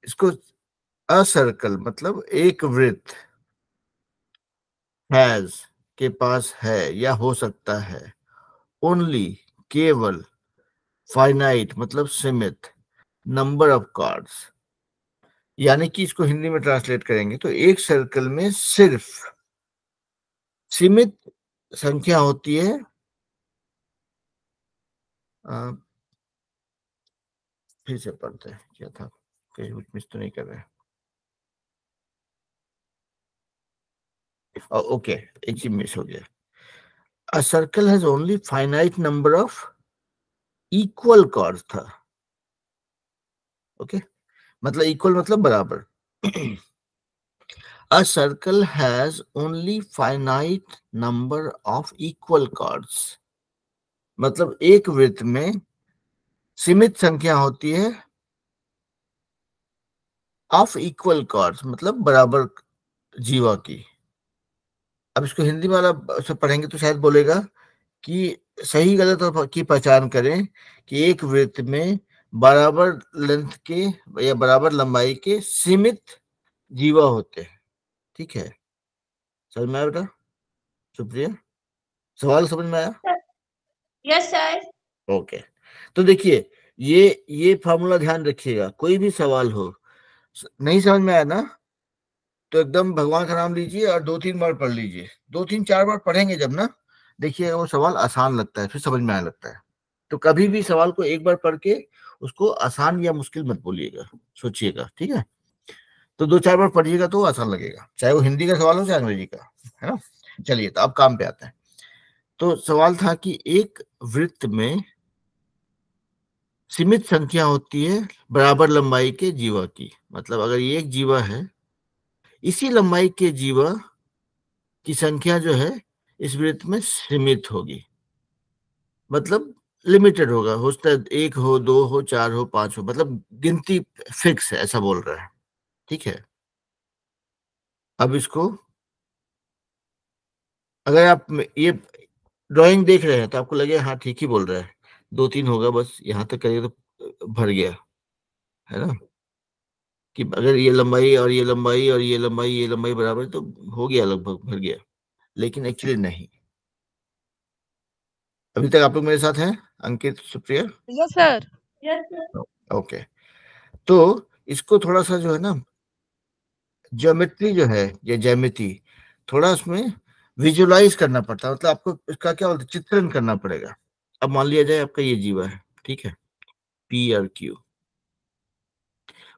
इसको असर्कल मतलब एक वृत्त हैज के पास है या हो सकता है ओनली केवल फाइनाइट मतलब सीमित नंबर ऑफ कार्ड्स यानी कि इसको हिंदी में ट्रांसलेट करेंगे तो एक सर्कल में सिर्फ सीमित संख्या होती है फिर से पढ़ते क्या था कहीं कुछ मिस तो नहीं कर रहे ओके एक चीज मिस हो गया a circle has only finite number of equal chord था ओके मतलब इक्वल मतलब बराबर a circle has only finite number of equal chords मतलब एक वृत्त में सीमित संख्या होती है ऑफ इक्वल कॉर्स मतलब बराबर जीवा की अब इसको हिंदी वाला से पढ़ेंगे तो शायद बोलेगा कि सही गलत की पहचान करें कि एक वृत्त में बराबर लेंथ के या बराबर लंबाई के सीमित जीवा होते हैं ठीक है समझ में आया बेटा सुप्रिया सवाल समझ में आया यस सर ओके तो देखिए ये ये फॉर्मूला ध्यान रखिएगा कोई भी सवाल हो नहीं समझ में आया ना तो एकदम भगवान का नाम लीजिए और दो तीन बार पढ़ लीजिए दो तीन चार बार पढ़ेंगे जब ना देखिए वो सवाल आसान लगता है फिर समझ में आने लगता है तो कभी भी सवाल को एक बार पढ़ के उसको आसान या मुश्किल मत बोलिएगा सोचिएगा ठीक है तो दो चार बार पढ़िएगा तो आसान लगेगा चाहे वो हिंदी का सवाल हो चाहे अंग्रेजी का है ना चलिए तो अब काम पे आते हैं तो सवाल था कि एक वृत्त में सीमित संख्या होती है बराबर लंबाई के जीवा की मतलब अगर ये एक जीवा है इसी लंबाई के जीवा की संख्या जो है इस वृत्त में सीमित होगी मतलब लिमिटेड होगा हो सकता है एक हो दो हो चार हो पांच हो मतलब गिनती फिक्स है ऐसा बोल रहा है ठीक है अब इसको अगर आप ये ड्राइंग देख रहे हैं तो आपको लगे हाँ ठीक ही बोल रहा है दो तीन होगा बस यहाँ तक करिए तो भर गया है ना कि अगर ये लंबाई और ये लंबाई और ये लंबाई ये लंबाई बराबर तो हो गया लगभग भर गया लेकिन एक्चुअली नहीं अभी तक आप लोग मेरे साथ हैं Ankit Supriya yes sir yes sir okay तो इसको थोड़ा सा जो है ना ज्योमेट्री जो है या जैमिति थोड़ा उसमें विजुलाइज करना पड़ता है मतलब आपको इसका क्या बोलते चित्रण करना पड़ेगा अब मान लिया जाए आपका ये जीवा है ठीक है पी और क्यू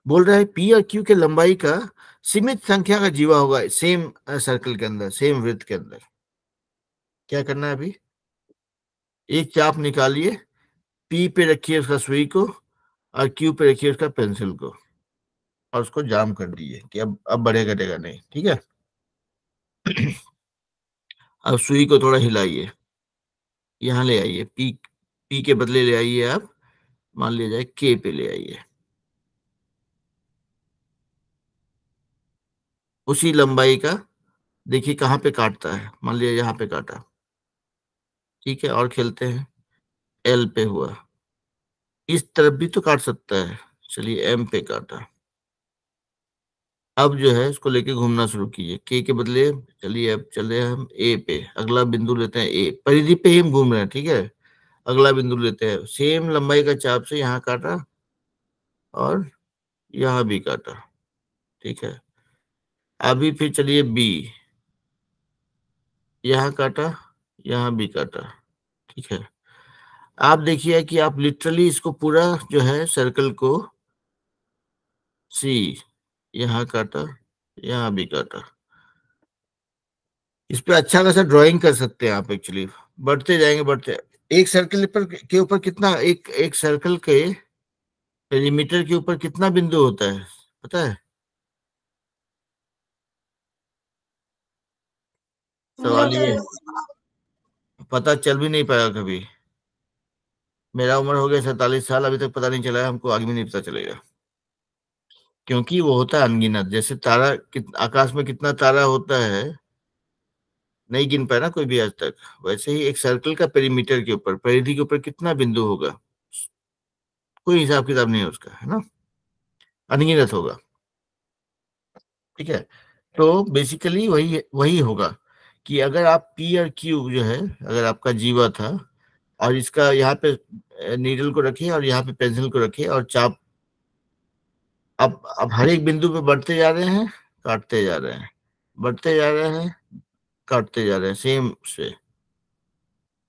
बोल रहा है पी और क्यू के लंबाई का सीमित संख्या का जीवा होगा सेम सर्कल uh, के अंदर सेम वृत्त के अंदर क्या करना है अभी एक चाप निकालिए पी पे रखिए उसका सुई को और क्यू पे रखिए उसका पेंसिल को और उसको जाम कर दीजिए कि अब अब बढ़ेगा घटेगा नहीं ठीक है अब सुई को थोड़ा हिलाइए यहाँ ले आइए पी पी के बदले ले आइए आप मान लिया जाए के पे ले आइए उसी लंबाई का देखिए कहाँ पे काटता है मान लिया यहाँ पे काटा ठीक है और खेलते हैं एल पे हुआ इस तरफ भी तो काट सकता है चलिए एम पे काटा अब जो है इसको लेके घूमना शुरू कीजिए के के बदले चलिए अब चले हम ए पे अगला बिंदु लेते हैं ए परिधि पे ही हम घूम रहे हैं ठीक है अगला बिंदु लेते हैं सेम लंबाई का चाप से यहाँ काटा और यहाँ भी काटा ठीक है अभी फिर चलिए बी यहाँ काटा यहाँ भी काटा ठीक है आप देखिए कि आप लिटरली इसको पूरा जो है सर्कल को सी यहाँ काटा यहाँ भी काटा इस पर अच्छा खासा ड्राइंग कर सकते हैं आप एक्चुअली बढ़ते जाएंगे बढ़ते एक सर्कल पर के ऊपर कितना एक एक सर्कल के पेरीमीटर के ऊपर कितना बिंदु होता है पता है सवाल ये पता चल भी नहीं पाया कभी मेरा उम्र हो गया सैतालीस साल अभी तक पता नहीं चला है हमको आगे भी नहीं पता चलेगा क्योंकि वो होता है अनगिनत जैसे तारा आकाश में कितना तारा होता है नहीं गिन पाया ना कोई भी आज तक वैसे ही एक सर्कल का पेरीमीटर के ऊपर परिधि के ऊपर कितना बिंदु होगा कोई हिसाब किताब नहीं है उसका है ना अनगिनत होगा ठीक है तो बेसिकली वही वही होगा कि अगर आप पी और क्यू जो है अगर आपका जीवा था और इसका यहाँ पे नीडल को रखे और यहाँ पे पेंसिल को रखे और चाप अब अब हर एक बिंदु पे बढ़ते जा रहे हैं काटते जा रहे हैं बढ़ते जा रहे हैं काटते जा रहे हैं सेम से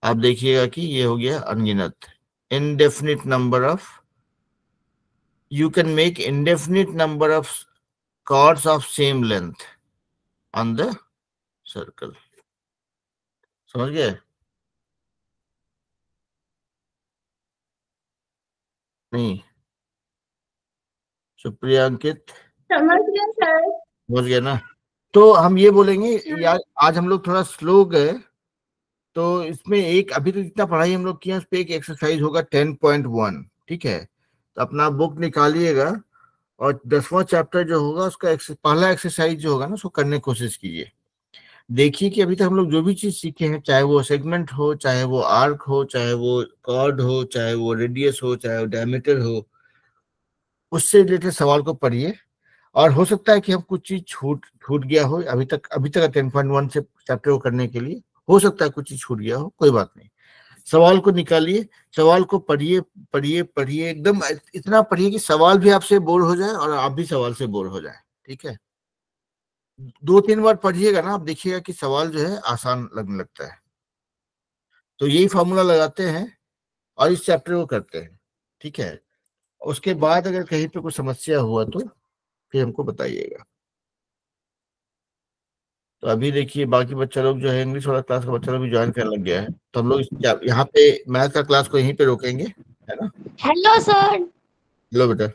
आप देखिएगा कि ये हो गया अनगिनत indefinite number of you can make indefinite number of chords of same length on the circle समझ गए नहीं सुप्रिया अंकित समझ सर समझ गया ना तो हम ये बोलेंगे हम्म। यार आज हम लोग थोड़ा स्लो गए तो इसमें एक अभी तो जितना पढ़ाई हम लोग किया उस पर एक एक्सरसाइज होगा टेन पॉइंट वन ठीक है तो अपना बुक निकालिएगा और दसवां चैप्टर जो होगा उसका एक, पहला एक्सरसाइज जो होगा ना उसको करने की कोशिश कीजिए देखिए कि अभी तक हम लोग जो भी चीज सीखे हैं चाहे वो सेगमेंट हो चाहे वो आर्क हो चाहे वो कॉर्ड हो चाहे वो रेडियस हो चाहे वो डायमीटर हो उससे रिलेटेड सवाल को पढ़िए और हो सकता है कि हम कुछ चीज छूट छूट गया हो अभी तक अभी तक टेन पॉइंट वन से चैप्टर को करने के लिए हो सकता है कुछ चीज छूट गया हो कोई बात नहीं सवाल को निकालिए सवाल को पढ़िए पढ़िए पढ़िए एकदम इतना पढ़िए कि सवाल भी आपसे बोर हो जाए और आप भी सवाल से बोर हो जाए ठीक है दो तीन बार पढ़िएगा ना आप देखिएगा कि सवाल जो है आसान लगने लगता है तो यही फॉर्मूला लगाते हैं और इस चैप्टर को करते हैं ठीक है उसके बाद अगर कहीं पे कोई समस्या हुआ तो फिर हमको बताइएगा तो अभी देखिए बाकी बच्चा लोग जो है इंग्लिश वाला क्लास का बच्चा लोग भी ज्वाइन कर लग गया है तो हम लोग यहाँ पे मैथ का क्लास को यहीं पे रोकेंगे है ना हेलो सर हेलो बेटा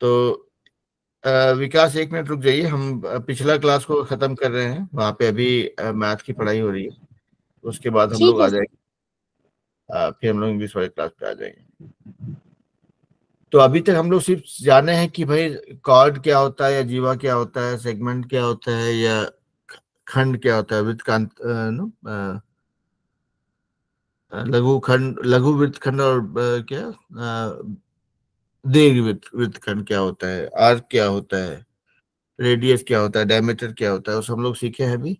तो आ, विकास एक मिनट रुक जाइए हम पिछला क्लास को खत्म कर रहे हैं वहाँ पे अभी मैथ की पढ़ाई हो रही है उसके बाद हम लोग आ जाएंगे फिर हम लोग इंग्लिश वाले क्लास पे आ जाएंगे तो अभी तक हम लोग सिर्फ जाने हैं कि भाई कॉर्ड क्या होता है या जीवा क्या होता है सेगमेंट क्या होता है या खंड क्या होता है वृत्त कांत नो लघु खंड लघु वृत्त खंड और क्या दीर्घ वृत्त वृत्त खंड क्या होता है आर्क क्या होता है रेडियस क्या होता है डायमीटर क्या होता है उस हम लोग सीखे हैं अभी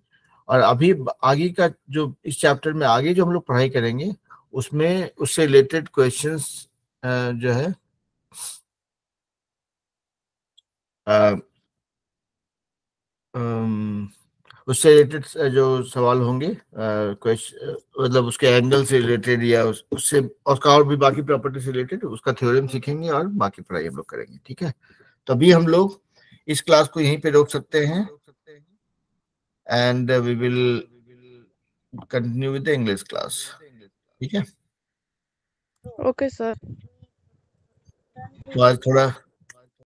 और अभी आगे का जो इस चैप्टर में आगे जो हम लोग पढ़ाई करेंगे उसमें उससे रिलेटेड क्वेश्चन जो है उससे रिलेटेड जो सवाल होंगे क्वेश्चन मतलब उसके एंगल से रिलेटेड या उस, उससे उसका और भी बाकी प्रॉपर्टी से रिलेटेड उसका थ्योरम सीखेंगे और बाकी पढ़ाई हम लोग करेंगे ठीक है तो अभी हम लोग इस क्लास को यहीं पे रोक सकते हैं and we will continue with the English class ठीक है ओके सर तो आज थोड़ा